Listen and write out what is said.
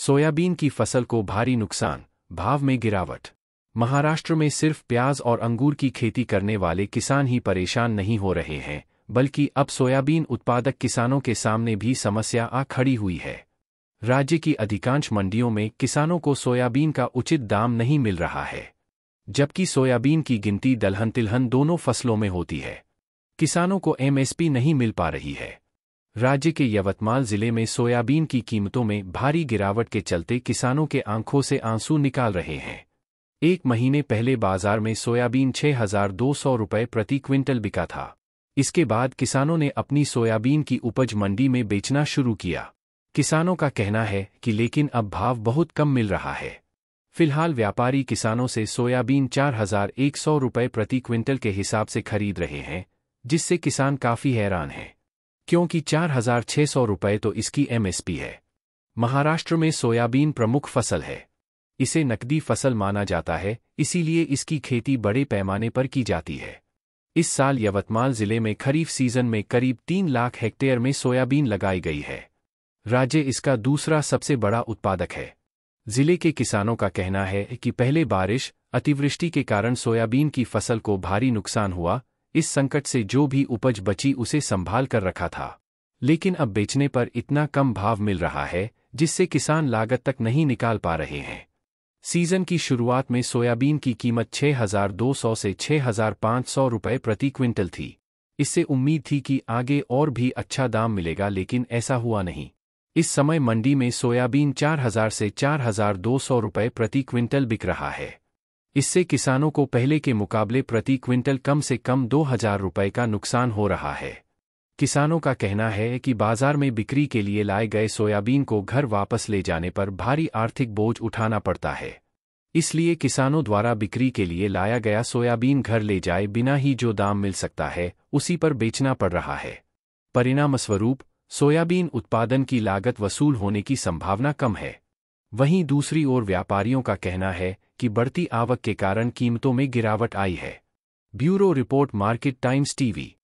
soybean की फसल को भारी नुकसान भाव में गिरावट महाराष्ट्र में सिर्फ प्याज और अंगूर की खेती करने वाले किसान ही परेशान नहीं हो रहे हैं बल्कि अब सोयाबीन उत्पादक किसानों के सामने भी समस्या आ खड़ी हुई है राज्य की अधिकांश मंडियों में किसानों को सोयाबीन का उचित दाम नहीं मिल रहा है जबकि सोयाबीन की गिनती दलहन तिलहन दोनों फसलों में होती है किसानों को एमएसपी नहीं मिल पा रही है राज्य के यवतमाल जिले में सोयाबीन की कीमतों में भारी गिरावट के चलते किसानों के आंखों से आंसू निकाल रहे हैं एक महीने पहले बाजार में सोयाबीन छह हजार दो सौ रुपये प्रति क्विंटल बिका था इसके बाद किसानों ने अपनी सोयाबीन की उपज मंडी में बेचना शुरू किया किसानों का कहना है कि लेकिन अब भाव बहुत कम मिल रहा है फिलहाल व्यापारी किसानों से सोयाबीन चार हजार एक सौ रुपये प्रति क्विंटल के हिसाब से खरीद रहे हैं जिससे किसान काफी हैरान हैं क्योंकि चार हजार छह सौ रुपये तो इसकी एमएसपी है महाराष्ट्र में सोयाबीन प्रमुख फसल है इसे नकदी फसल माना जाता है इसीलिए इसकी खेती बड़े पैमाने पर की जाती है इस साल यवतमाल जिले में खरीफ सीजन में करीब तीन लाख हेक्टेयर में सोयाबीन लगाई गई है राज्य इसका दूसरा सबसे बड़ा उत्पादक है जिले के किसानों का कहना है कि पहले बारिश अतिवृष्टि के कारण सोयाबीन की फसल को भारी नुकसान हुआ इस संकट से जो भी उपज बची उसे संभाल कर रखा था लेकिन अब बेचने पर इतना कम भाव मिल रहा है जिससे किसान लागत तक नहीं निकाल पा रहे हैं सीजन की शुरुआत में सोयाबीन की कीमत 6,200 से 6,500 रुपये प्रति क्विंटल थी इससे उम्मीद थी कि आगे और भी अच्छा दाम मिलेगा लेकिन ऐसा हुआ नहीं इस समय मंडी में सोयाबीन 4,000 से 4,200 रुपये प्रति क्विंटल बिक रहा है इससे किसानों को पहले के मुकाबले प्रति क्विंटल कम से कम दो हजार रुपये का नुकसान हो रहा है किसानों का कहना है कि बाजार में बिक्री के लिए लाए गए सोयाबीन को घर वापस ले जाने पर भारी आर्थिक बोझ उठाना पड़ता है इसलिए किसानों द्वारा बिक्री के लिए लाया गया सोयाबीन घर ले जाए बिना ही जो दाम मिल सकता है उसी पर बेचना पड़ रहा है परिणामस्वरूप सोयाबीन उत्पादन की लागत वसूल होने की संभावना कम है वहीं दूसरी ओर व्यापारियों का कहना है कि बढ़ती आवक के कारण कीमतों में गिरावट आई है bureau report Market Times TV